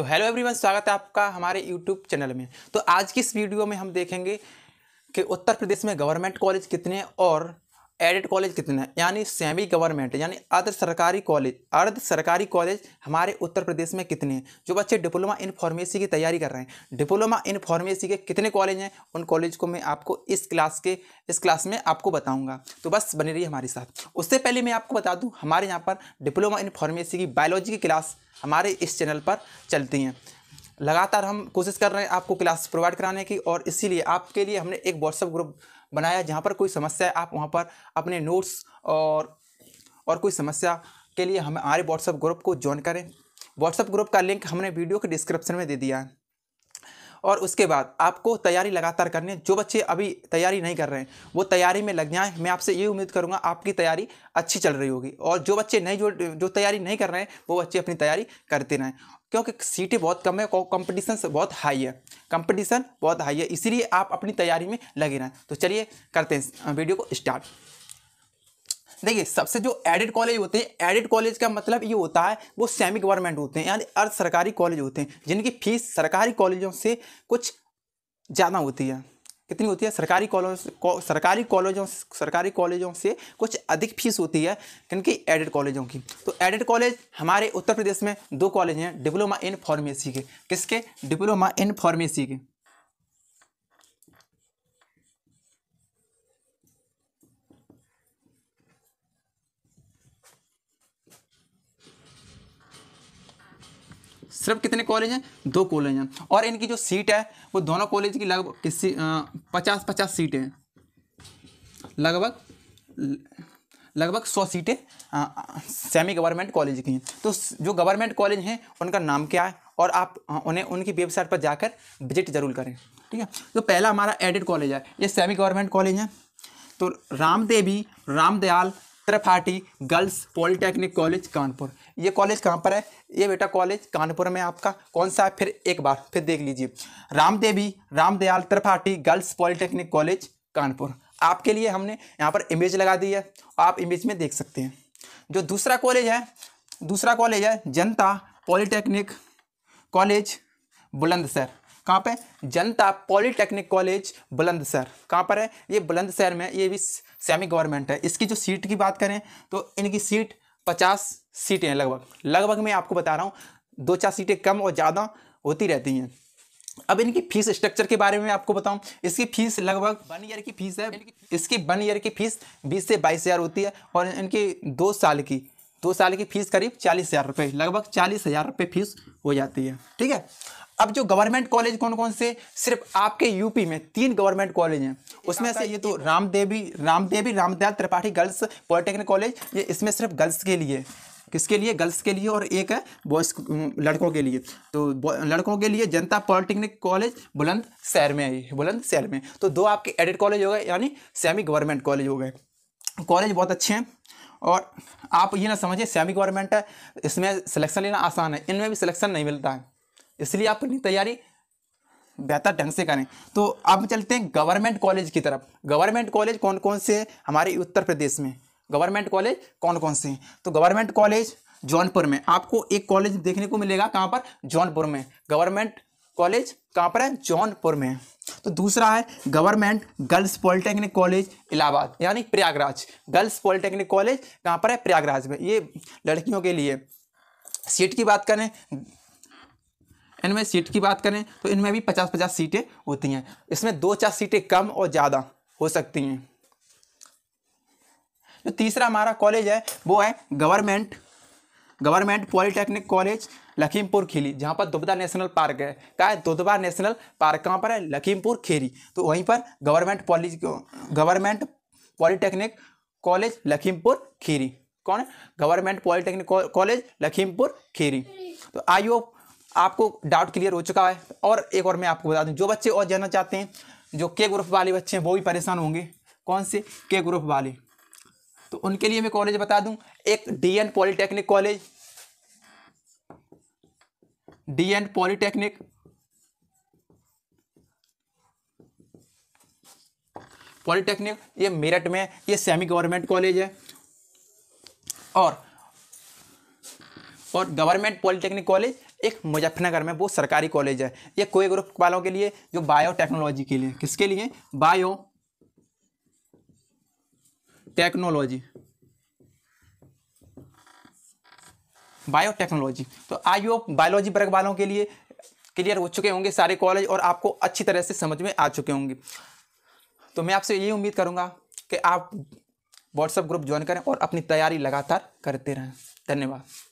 तो hello everyone स्वागत है आपका हमारे यूट्यूब चैनल में तो आज की इस वीडियो में हम देखेंगे कि उत्तर प्रदेश में गवर्नमेंट कॉलेज कितने और एडेड कॉलेज कितने हैं यानी सेमी गवर्नमेंट यानी अर्ध सरकारी कॉलेज अर्ध सरकारी कॉलेज हमारे उत्तर प्रदेश में कितने हैं जो बच्चे डिप्लोमा इन फार्मेसी की तैयारी कर रहे हैं डिप्लोमा इन फार्मेसी के कितने कॉलेज हैं उन कॉलेज को मैं आपको इस क्लास के इस क्लास में आपको बताऊँगा तो बस बने रही हमारे साथ उससे पहले मैं आपको बता दूँ हमारे यहाँ पर डिप्लोमा इन फार्मेसी की बायोलॉजी की क्लास हमारे इस चैनल पर चलती हैं लगातार हम कोशिश कर रहे हैं आपको क्लास प्रोवाइड कराने की और इसीलिए आपके लिए हमने एक व्हाट्सअप ग्रुप बनाया जहाँ पर कोई समस्या है आप वहाँ पर अपने नोट्स और और कोई समस्या के लिए हमें हमारे व्हाट्सएप ग्रुप को ज्वाइन करें व्हाट्सएप ग्रुप का लिंक हमने वीडियो के डिस्क्रिप्शन में दे दिया है और उसके बाद आपको तैयारी लगातार करनी है जो बच्चे अभी तैयारी नहीं कर रहे हैं वो तैयारी में लग जाएँ मैं आपसे ये उम्मीद करूँगा आपकी तैयारी अच्छी चल रही होगी और जो बच्चे नहीं जो जो तैयारी नहीं कर रहे हैं वो बच्चे अपनी तैयारी करते रहें क्योंकि सीटें बहुत कम है कॉम्पिटिशन बहुत हाई है कंपटीशन बहुत हाई है इसीलिए आप अपनी तैयारी में लगे रहें तो चलिए करते हैं वीडियो को स्टार्ट देखिए सबसे जो एडिड कॉलेज होते हैं एडिड कॉलेज का मतलब ये होता है वो सेमी गवर्नमेंट होते हैं यानी अर्ध सरकारी कॉलेज होते हैं जिनकी फीस सरकारी कॉलेजों से कुछ ज़्यादा होती है कितनी होती है सरकारी कॉलेज कौ, सरकारी कॉलेजों सरकारी कॉलेजों से कुछ अधिक फीस होती है क्योंकि एडेड कॉलेजों की तो एडेड कॉलेज हमारे उत्तर प्रदेश में दो कॉलेज हैं डिप्लोमा इन फार्मेसी के किसके डिप्लोमा इन फार्मेसी के सिर्फ कितने कॉलेज हैं दो कॉलेज हैं और इनकी जो सीट है वो दोनों कॉलेज की लगभग किसी पचास पचास सीटें हैं लगभग लगभग सौ सीटें सेमी गवर्नमेंट कॉलेज की हैं तो जो गवर्नमेंट कॉलेज हैं उनका नाम क्या है और आप उन्हें उनकी वेबसाइट पर जाकर विजिट जरूर करें ठीक है तो पहला हमारा एडेड कॉलेज है ये सेमी गवर्नमेंट कॉलेज है तो Ramdevi Ramdayal Tripathi girls polytechnic college Kanpur ये कॉलेज कहाँ पर है ये बेटा कॉलेज कानपुर में आपका कौन सा है फिर एक बार फिर देख लीजिए Ramdevi Ramdayal Tripathi girls polytechnic college Kanpur आपके लिए हमने यहाँ पर इमेज लगा दी है आप इमेज में देख सकते हैं जो दूसरा कॉलेज है दूसरा कॉलेज है जनता पॉलिटेक्निक कॉलेज बुलंदसर कहाँ पे जनता पॉलीटेक्निक कॉलेज बुलंदशहर कहाँ पर है ये बुलंदशहर में ये भी सेमी गवर्नमेंट है इसकी जो सीट की बात करें तो इनकी सीट पचास सीटें हैं लगभग लगभग मैं आपको बता रहा हूँ दो चार सीटें कम और ज़्यादा होती रहती हैं अब इनकी फीस स्ट्रक्चर के बारे में आपको बताऊं इसकी फीस लगभग वन ईयर की फीस है इसकी वन ईयर की फीस बीस से बाईस हज़ार होती है और इनकी दो साल की दो साल की फीस करीब चालीस हज़ार रुपये लगभग चालीस हज़ार रुपये फीस हो जाती है ठीक है अब जो गवर्नमेंट कॉलेज कौन कौन से सिर्फ आपके यूपी में तीन गवर्नमेंट कॉलेज हैं उसमें से ये तो Ramdevi Ramdevi Ramdayal Tripathi girls polytechnic college ये इसमें सिर्फ गर्ल्स के लिए किसके लिए गर्ल्स के लिए और एक है बॉयज़ लड़कों के लिए तो लड़कों के लिए जनता पॉलिटेक्निक कॉलेज बुलंद शहर में है बुलंद शहर में तो दो आपके एडिट कॉलेज हो गए यानी सेमी गवर्नमेंट कॉलेज हो गए कॉलेज बहुत अच्छे हैं और आप ये ना समझिए सेमी गवर्नमेंट है इसमें सिलेक्शन लेना आसान है इनमें भी सिलेक्शन नहीं मिलता है इसलिए आप अपनी तैयारी बेहतर ढंग से करें तो अब चलते हैं गवर्नमेंट कॉलेज की तरफ गवर्नमेंट कॉलेज कौन कौन से हैं हमारे उत्तर प्रदेश में गवर्नमेंट कॉलेज कौन कौन से हैं तो गवर्नमेंट कॉलेज जौनपुर में आपको एक कॉलेज देखने को मिलेगा कहाँ पर जौनपुर में गवर्नमेंट कॉलेज कहाँ पर है जौनपुर में तो दूसरा है government girls polytechnic college Allahabad यानी प्रयागराज गर्ल्स पॉलिटेक्निक कॉलेज कहाँ पर है प्रयागराज में ये लड़कियों के लिए सीट की बात करें इनमें सीट की बात करें तो इनमें भी पचास पचास सीटें होती हैं इसमें दो चार सीटें कम और ज़्यादा हो सकती हैं जो तीसरा हमारा कॉलेज है वो है government government polytechnic college Lakhimpur Kheri जहाँ पर दुबदा नेशनल पार्क है क्या है दुबदा नेशनल पार्क कहाँ पर है लखीमपुर खीरी तो वहीं पर government poly government polytechnic college Lakhimpur Kheri कौन है government polytechnic college Lakhimpur Kheri तो आई होप आपको डाउट क्लियर हो चुका है और एक और मैं आपको बता दूं जो बच्चे और जानना चाहते हैं जो के ग्रुप वाले बच्चे हैं वो भी परेशान होंगे कौन से के ग्रुप वाले तो उनके लिए मैं कॉलेज बता दूं एक DN polytechnic college DN polytechnic polytechnic ये मेरठ में ये सेमी गवर्नमेंट कॉलेज है और और गवर्नमेंट पॉलिटेक्निक कॉलेज एक मुजफ्फरनगर में वो सरकारी कॉलेज है ये कोई ग्रुप वालों के लिए जो बायोटेक्नोलॉजी के लिए किसके लिए बायो टेक्नोलॉजी बायोटेक्नोलॉजी तो आई होप बायोलॉजी वर्ग वालों के लिए क्लियर हो चुके होंगे सारे कॉलेज और आपको अच्छी तरह से समझ में आ चुके होंगे तो मैं आपसे ये उम्मीद करूंगा कि आप व्हाट्सएप ग्रुप ज्वाइन करें और अपनी तैयारी लगातार करते रहें धन्यवाद